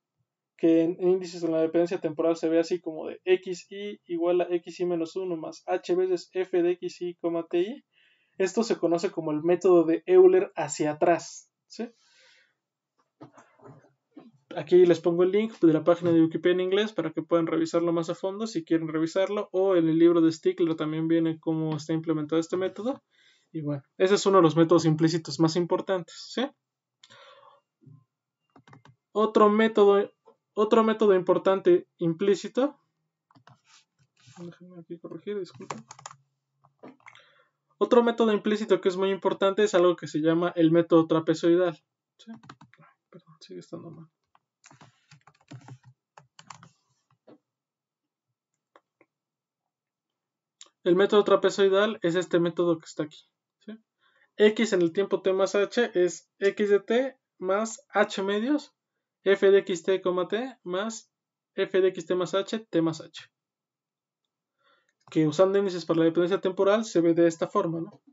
que en índices de la dependencia temporal se ve así como de xi igual a xi menos 1 más h veces f de xi, ti. Esto se conoce como el método de Euler hacia atrás. Aquí les pongo el link de la página de Wikipedia en inglés para que puedan revisarlo más a fondo si quieren revisarlo. O en el libro de Stickler también viene cómo está implementado este método. Y bueno, ese es uno de los métodos implícitos más importantes, ¿sí? Otro método, otro método importante implícito. Déjenme aquí corregir, disculpen. Otro método implícito que es muy importante es algo que se llama el método trapezoidal. El método trapezoidal es este método que está aquí. X en el tiempo T más H es X de T más H medios, F de x T más F de t más H, T más H. Que usando índices para la dependencia temporal se ve de esta forma, ¿no?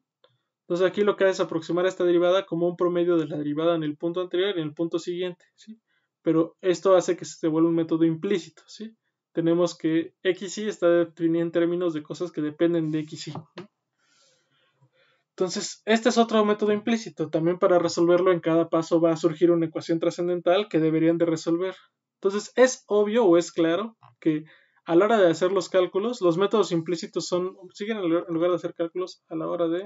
Entonces aquí lo que hace es aproximar esta derivada como un promedio de la derivada en el punto anterior y en el punto siguiente, ¿sí? Pero esto hace que se vuelva un método implícito, ¿sí? Tenemos que x y está definido en términos de cosas que dependen de x y entonces, este es otro método implícito. También para resolverlo en cada paso va a surgir una ecuación trascendental que deberían de resolver. Entonces, es obvio o es claro que a la hora de hacer los cálculos, los métodos implícitos son, siguen en lugar de hacer cálculos a la hora de...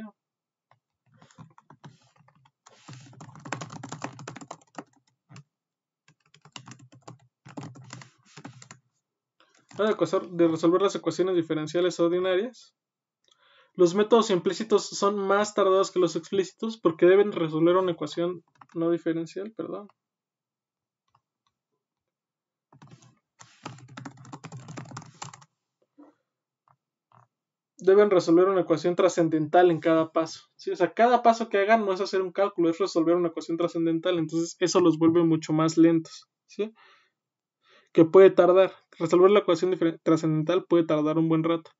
De resolver las ecuaciones diferenciales ordinarias, los métodos implícitos son más tardados que los explícitos porque deben resolver una ecuación no diferencial, perdón. Deben resolver una ecuación trascendental en cada paso. O sea, cada paso que hagan no es hacer un cálculo, es resolver una ecuación trascendental. Entonces, eso los vuelve mucho más lentos. Que puede tardar. Resolver la ecuación trascendental puede tardar un buen rato.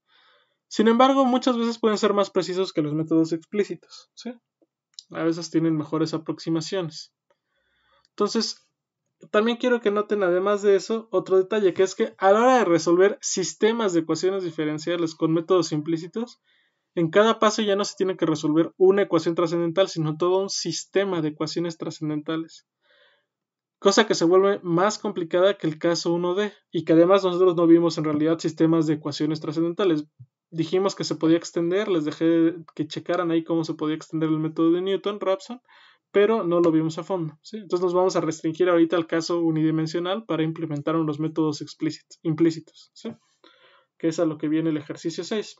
Sin embargo, muchas veces pueden ser más precisos que los métodos explícitos. A veces tienen mejores aproximaciones. Entonces, también quiero que noten, además de eso, otro detalle, que es que a la hora de resolver sistemas de ecuaciones diferenciales con métodos implícitos, en cada paso ya no se tiene que resolver una ecuación trascendental, sino todo un sistema de ecuaciones trascendentales. Cosa que se vuelve más complicada que el caso 1D, y que además nosotros no vimos en realidad sistemas de ecuaciones trascendentales dijimos que se podía extender, les dejé que checaran ahí cómo se podía extender el método de Newton, Raphson, pero no lo vimos a fondo. Entonces nos vamos a restringir ahorita al caso unidimensional para implementar unos métodos implícitos, que es a lo que viene el ejercicio 6.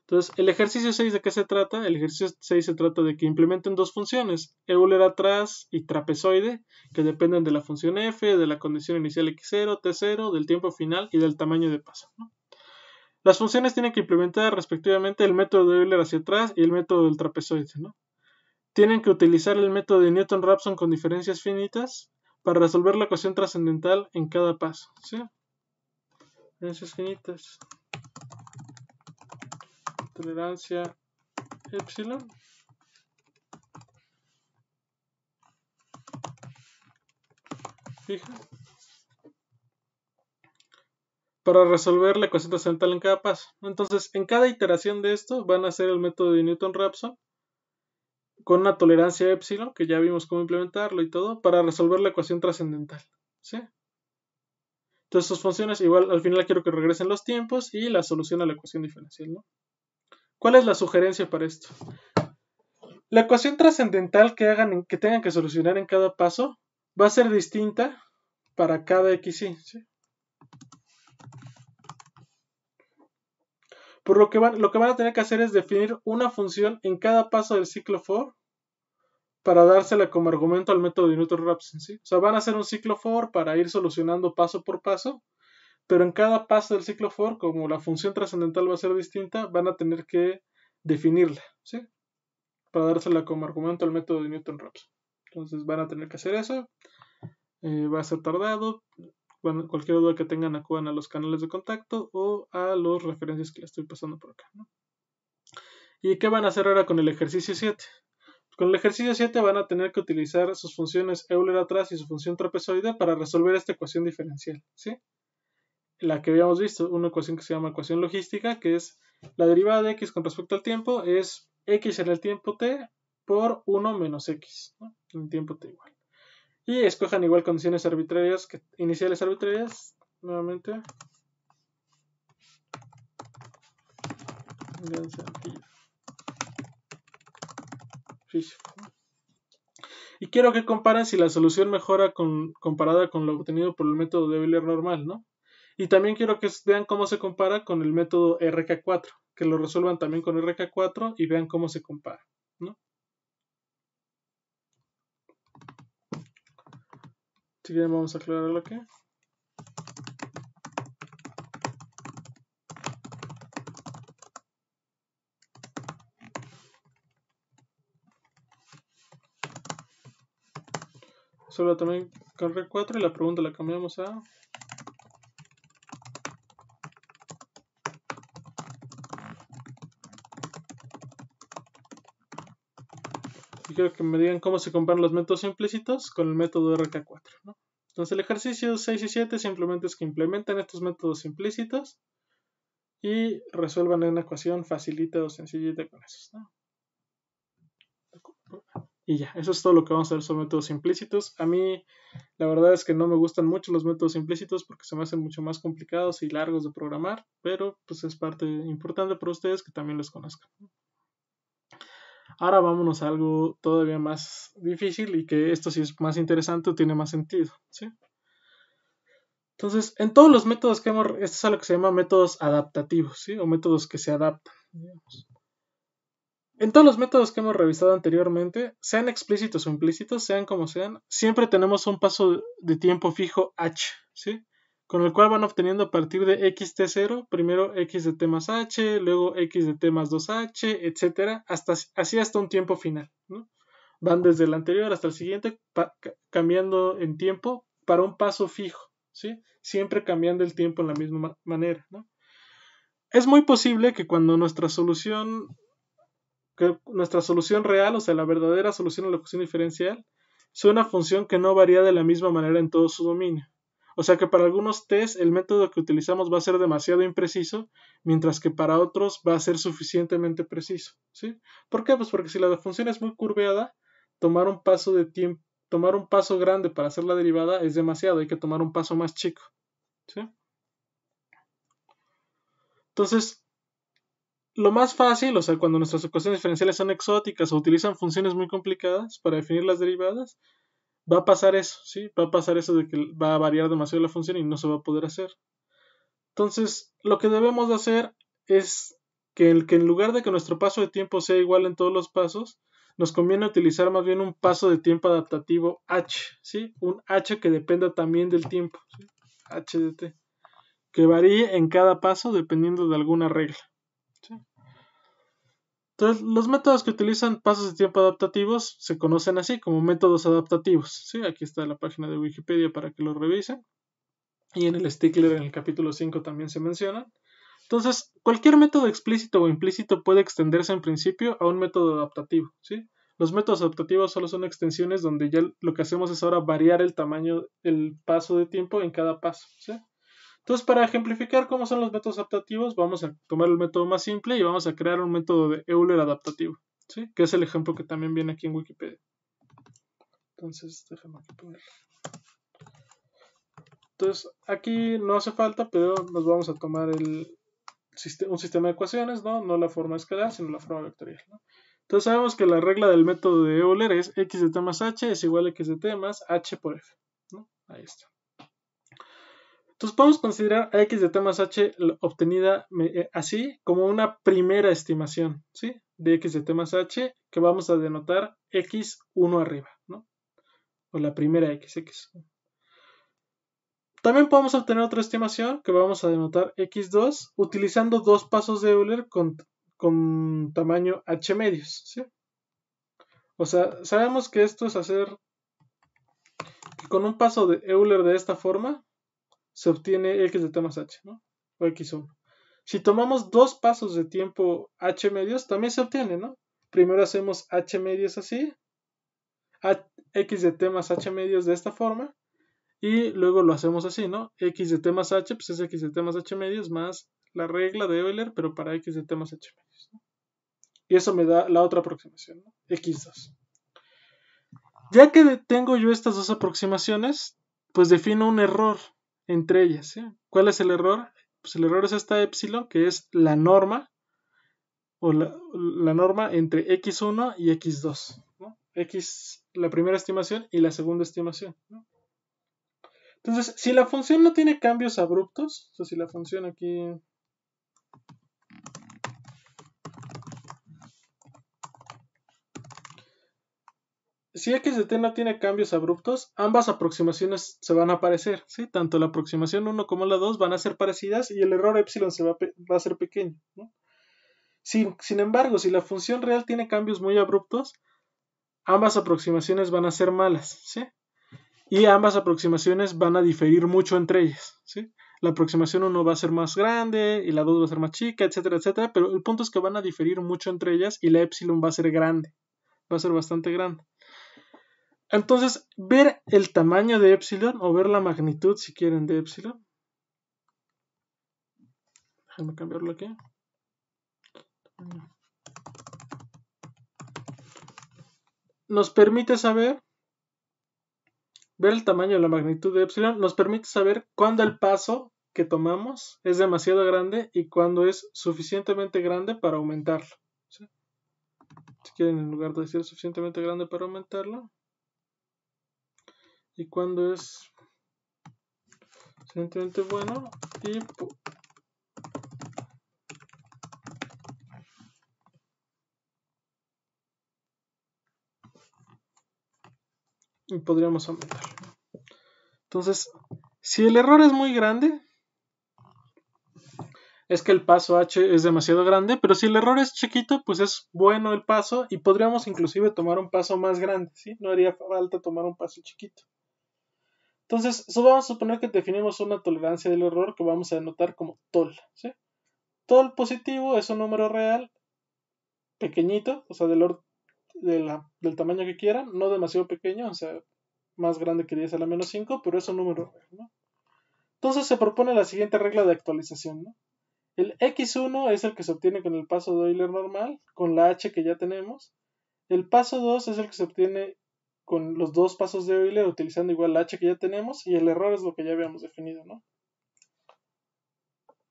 Entonces, ¿el ejercicio 6 de qué se trata? El ejercicio 6 se trata de que implementen dos funciones, Euler atrás y trapezoide, que dependen de la función f, de la condición inicial x0, t0, del tiempo final y del tamaño de paso. Las funciones tienen que implementar respectivamente el método de Euler hacia atrás y el método del trapezoide, ¿no? Tienen que utilizar el método de Newton-Raphson con diferencias finitas para resolver la ecuación trascendental en cada paso, ¿sí? Diferencias finitas. Tolerancia epsilon. Fija para resolver la ecuación trascendental en cada paso. Entonces, en cada iteración de esto van a hacer el método de Newton-Raphson con una tolerancia epsilon, que ya vimos cómo implementarlo y todo, para resolver la ecuación trascendental. ¿sí? Entonces, sus funciones, igual al final quiero que regresen los tiempos y la solución a la ecuación diferencial. ¿no? ¿Cuál es la sugerencia para esto? La ecuación trascendental que, hagan, que tengan que solucionar en cada paso va a ser distinta para cada xy. ¿sí? Por lo que van, lo que van a tener que hacer es definir una función en cada paso del ciclo for para dársela como argumento al método de Newton Raphson. O sea, van a hacer un ciclo for para ir solucionando paso por paso, pero en cada paso del ciclo for, como la función trascendental va a ser distinta, van a tener que definirla, ¿sí? Para dársela como argumento al método de Newton Raphson. Entonces van a tener que hacer eso. Eh, va a ser tardado cualquier duda que tengan acudan a los canales de contacto o a los referencias que les estoy pasando por acá. ¿Y qué van a hacer ahora con el ejercicio 7? Pues con el ejercicio 7 van a tener que utilizar sus funciones Euler atrás y su función trapezoide para resolver esta ecuación diferencial, ¿sí? La que habíamos visto, una ecuación que se llama ecuación logística, que es la derivada de x con respecto al tiempo es x en el tiempo t por 1 menos x, en el tiempo t igual. Y escojan igual condiciones arbitrarias, iniciales arbitrarias, nuevamente. Y quiero que comparen si la solución mejora con, comparada con lo obtenido por el método de Euler normal, ¿no? Y también quiero que vean cómo se compara con el método RK4, que lo resuelvan también con RK4 y vean cómo se compara. Si quieren vamos a aclarar lo que. Solo también con R4 y la pregunta la cambiamos a que me digan cómo se comparan los métodos implícitos con el método RK4. Entonces el ejercicio 6 y 7 simplemente es que implementen estos métodos implícitos y resuelvan una ecuación facilita o sencillita con esos. Y ya, eso es todo lo que vamos a hacer sobre métodos implícitos. A mí, la verdad es que no me gustan mucho los métodos implícitos porque se me hacen mucho más complicados y largos de programar, pero pues es parte importante para ustedes que también los conozcan. Ahora vámonos a algo todavía más difícil y que esto sí es más interesante o tiene más sentido, ¿sí? Entonces, en todos los métodos que hemos, esto es algo que se llama métodos adaptativos, ¿sí? O métodos que se adaptan, En todos los métodos que hemos revisado anteriormente, sean explícitos o implícitos, sean como sean, siempre tenemos un paso de tiempo fijo h, ¿sí? con el cual van obteniendo a partir de XT0, primero X de T más H, luego X de T más 2H, etcétera, hasta, así hasta un tiempo final. Van desde el anterior hasta el siguiente, cambiando en tiempo para un paso fijo, siempre cambiando el tiempo en la misma manera. Es muy posible que cuando nuestra solución, nuestra solución real, o sea, la verdadera solución a la ecuación diferencial, sea una función que no varía de la misma manera en todo su dominio. O sea que para algunos test el método que utilizamos va a ser demasiado impreciso, mientras que para otros va a ser suficientemente preciso. ¿sí? ¿Por qué? Pues porque si la función es muy curveada, tomar un paso de tiempo, tomar un paso grande para hacer la derivada es demasiado, hay que tomar un paso más chico. ¿sí? Entonces, lo más fácil, o sea, cuando nuestras ecuaciones diferenciales son exóticas o utilizan funciones muy complicadas para definir las derivadas, va a pasar eso, ¿sí? Va a pasar eso de que va a variar demasiado la función y no se va a poder hacer. Entonces, lo que debemos de hacer es que, en lugar de que nuestro paso de tiempo sea igual en todos los pasos, nos conviene utilizar más bien un paso de tiempo adaptativo H, ¿sí? Un H que dependa también del tiempo, HDT, que varíe en cada paso dependiendo de alguna regla. Entonces, los métodos que utilizan pasos de tiempo adaptativos se conocen así como métodos adaptativos. ¿sí? Aquí está la página de Wikipedia para que lo revisen. Y en el stickler en el capítulo 5 también se mencionan. Entonces, cualquier método explícito o implícito puede extenderse en principio a un método adaptativo. ¿sí? Los métodos adaptativos solo son extensiones donde ya lo que hacemos es ahora variar el tamaño, el paso de tiempo en cada paso. Entonces, para ejemplificar cómo son los métodos adaptativos, vamos a tomar el método más simple y vamos a crear un método de Euler adaptativo, ¿sí? que es el ejemplo que también viene aquí en Wikipedia. Entonces, déjame aquí ponerlo. Entonces, aquí no hace falta, pero nos vamos a tomar el, un sistema de ecuaciones, ¿no? No la forma escalar, sino la forma vectorial, Entonces sabemos que la regla del método de Euler es x de t más h es igual a x de t más h por f, ¿no? Ahí está. Entonces podemos considerar a x de t más h obtenida eh, así como una primera estimación, ¿sí? De x de t más h que vamos a denotar x 1 arriba, ¿no? O la primera x, x. También podemos obtener otra estimación que vamos a denotar x2 utilizando dos pasos de Euler con, con tamaño h medios, ¿sí? O sea, sabemos que esto es hacer con un paso de Euler de esta forma se obtiene x de t más h, ¿no? O x1. Si tomamos dos pasos de tiempo h medios, también se obtiene, ¿no? Primero hacemos h medios así, x de t más h medios de esta forma, y luego lo hacemos así, ¿no? x de t más h, pues es x de t más h medios más la regla de Euler, pero para x de t más h medios. Y eso me da la otra aproximación, ¿no? x2. Ya que tengo yo estas dos aproximaciones, pues defino un error, entre ellas. ¿Cuál es el error? Pues el error es esta épsilon, que es la norma, o la, norma entre x1 y x2. X, la primera estimación y la segunda estimación. Entonces, si la función no tiene cambios abruptos, o sea, si la función aquí si t no tiene cambios abruptos, ambas aproximaciones se van a parecer, ¿sí? Tanto la aproximación 1 como la 2 van a ser parecidas y el error epsilon se va, a, ser pequeño, sin, embargo, si la función real tiene cambios muy abruptos, ambas aproximaciones van a ser malas, ¿sí? Y ambas aproximaciones van a diferir mucho entre ellas, ¿sí? La aproximación 1 va a ser más grande y la 2 va a ser más chica, etcétera, etcétera, pero el punto es que van a diferir mucho entre ellas y la epsilon va a ser grande, va a ser bastante grande. Entonces, ver el tamaño de epsilon o ver la magnitud, si quieren, de epsilon. Déjenme cambiarlo aquí. Nos permite saber, ver el tamaño la magnitud de epsilon, nos permite saber cuándo el paso que tomamos es demasiado grande y cuándo es suficientemente grande para aumentarlo. Si quieren, en lugar de decir suficientemente grande para aumentarlo, y cuando es suficientemente bueno y podríamos aumentar. Entonces, si el error es muy grande, es que el paso H es demasiado grande, pero si el error es chiquito, pues es bueno el paso y podríamos inclusive tomar un paso más grande, ¿sí? No haría falta tomar un paso chiquito. Entonces, vamos a suponer que definimos una tolerancia del error que vamos a denotar como tol. ¿sí? Tol positivo es un número real, pequeñito, o sea, del, del tamaño que quieran, no demasiado pequeño, o sea, más grande que 10 a la menos 5, pero es un número real. Entonces se propone la siguiente regla de actualización. El x1 es el que se obtiene con el paso de Euler normal, con la h que ya tenemos. El paso 2 es el que se obtiene con los dos pasos de Euler utilizando igual la h que ya tenemos y el error es lo que ya habíamos definido, ¿no?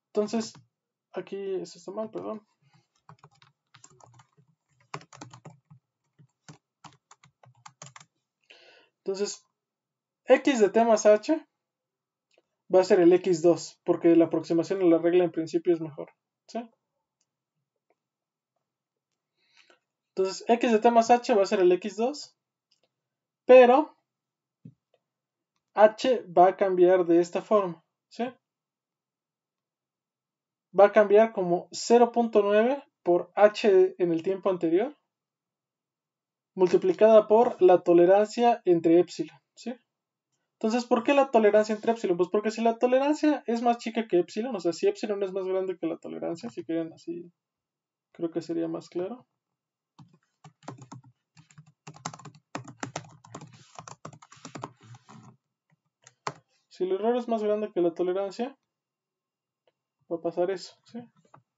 Entonces, aquí eso está mal, perdón. Entonces, x de t más h va a ser el x2, porque la aproximación a la regla en principio es mejor. ¿sí? Entonces, x de t más h va a ser el x2 pero H va a cambiar de esta forma, ¿sí? Va a cambiar como 0.9 por H en el tiempo anterior multiplicada por la tolerancia entre epsilon, ¿sí? Entonces, ¿por qué la tolerancia entre epsilon? Pues porque si la tolerancia es más chica que epsilon, o sea, si epsilon es más grande que la tolerancia, si quieren así, creo que sería más claro. Si el error es más grande que la tolerancia, va a pasar eso. ¿sí?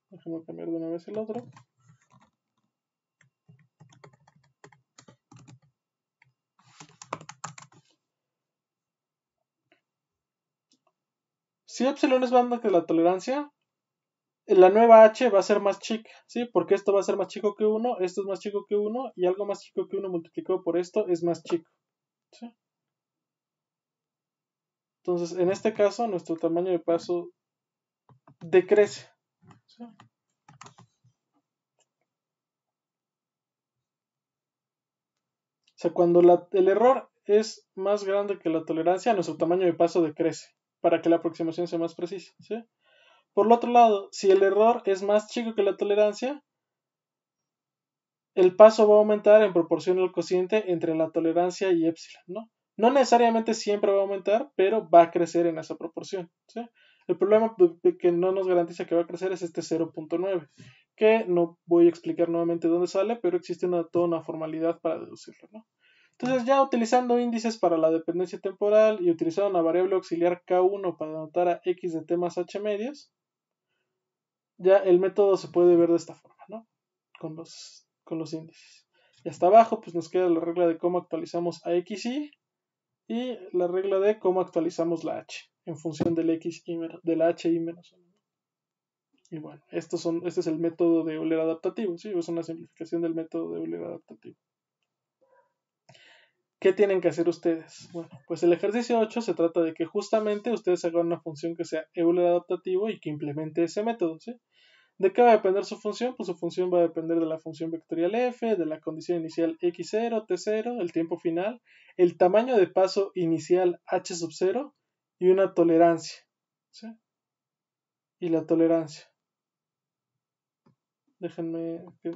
Déjame cambiar de una vez el otro. Si epsilon es más grande que la tolerancia, la nueva h va a ser más chica, ¿sí? Porque esto va a ser más chico que 1, esto es más chico que 1 y algo más chico que 1 multiplicado por esto es más chico, ¿sí? Entonces, en este caso, nuestro tamaño de paso decrece. O sea, cuando el error es más grande que la tolerancia, nuestro tamaño de paso decrece para que la aproximación sea más precisa. Por el otro lado, si el error es más chico que la tolerancia, el paso va a aumentar en proporción al cociente entre la tolerancia y epsilon, ¿no? No necesariamente siempre va a aumentar, pero va a crecer en esa proporción. El problema que no nos garantiza que va a crecer es este 0.9, que no voy a explicar nuevamente dónde sale, pero existe una, toda una formalidad para deducirlo. Entonces ya utilizando índices para la dependencia temporal y utilizando una variable auxiliar K1 para anotar a X de temas H medios, ya el método se puede ver de esta forma, ¿no? Con los, con los índices. Y hasta abajo pues nos queda la regla de cómo actualizamos a y, y la regla de cómo actualizamos la h en función del x y de la h y menos 1. Y bueno, son, este es el método de Euler adaptativo, ¿sí? es una simplificación del método de Euler adaptativo. ¿Qué tienen que hacer ustedes? Bueno, pues el ejercicio 8 se trata de que justamente ustedes hagan una función que sea Euler adaptativo y que implemente ese método, ¿sí? ¿De qué va a depender su función? Pues su función va a depender de la función vectorial f, de la condición inicial x0, t0, el tiempo final, el tamaño de paso inicial h sub 0 y una tolerancia. ¿sí? Y la tolerancia. Déjenme que,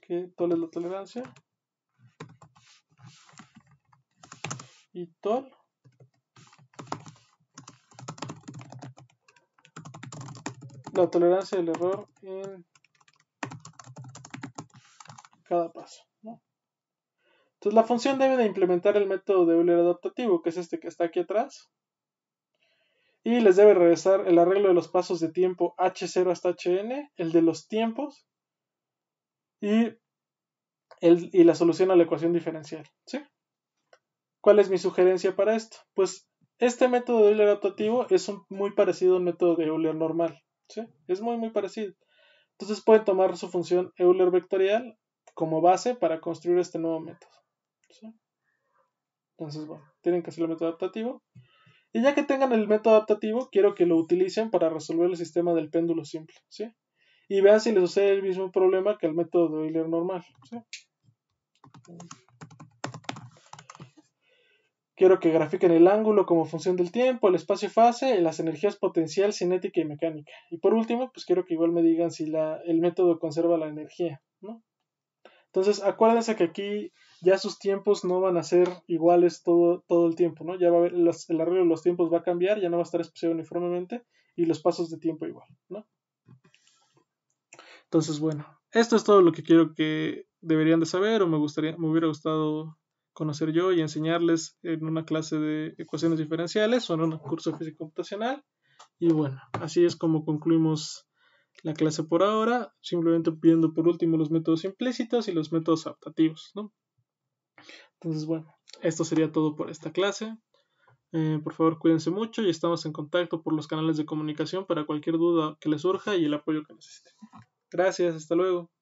que tole la tolerancia. Y tol la tolerancia del error en cada paso. Entonces la función debe de implementar el método de Euler adaptativo, que es este que está aquí atrás. Y les debe regresar el arreglo de los pasos de tiempo H0 hasta Hn, el de los tiempos y, el, y la solución a la ecuación diferencial. ¿Cuál es mi sugerencia para esto? Pues este método de Euler adaptativo es un, muy parecido al método de Euler normal. Sí, es muy, muy parecido. Entonces pueden tomar su función Euler vectorial como base para construir este nuevo método. Entonces, bueno, tienen que hacer el método adaptativo. Y ya que tengan el método adaptativo, quiero que lo utilicen para resolver el sistema del péndulo simple. ¿sí? Y vean si les sucede el mismo problema que el método de Euler normal. ¿sí? Quiero que grafiquen el ángulo como función del tiempo, el espacio-fase, las energías potencial, cinética y mecánica. Y por último, pues quiero que igual me digan si la, el método conserva la energía, ¿no? Entonces, acuérdense que aquí ya sus tiempos no van a ser iguales todo, todo el tiempo, ¿no? Ya va a haber, el arreglo de los tiempos va a cambiar, ya no va a estar especiado uniformemente y los pasos de tiempo igual, ¿no? Entonces, bueno, esto es todo lo que quiero que deberían de saber o me gustaría, me hubiera gustado conocer yo y enseñarles en una clase de ecuaciones diferenciales o en un curso de física computacional. Y bueno, así es como concluimos la clase por ahora, simplemente pidiendo por último los métodos implícitos y los métodos adaptativos. Entonces, bueno, esto sería todo por esta clase. Eh, por favor, cuídense mucho y estamos en contacto por los canales de comunicación para cualquier duda que les surja y el apoyo que necesiten. Gracias, hasta luego.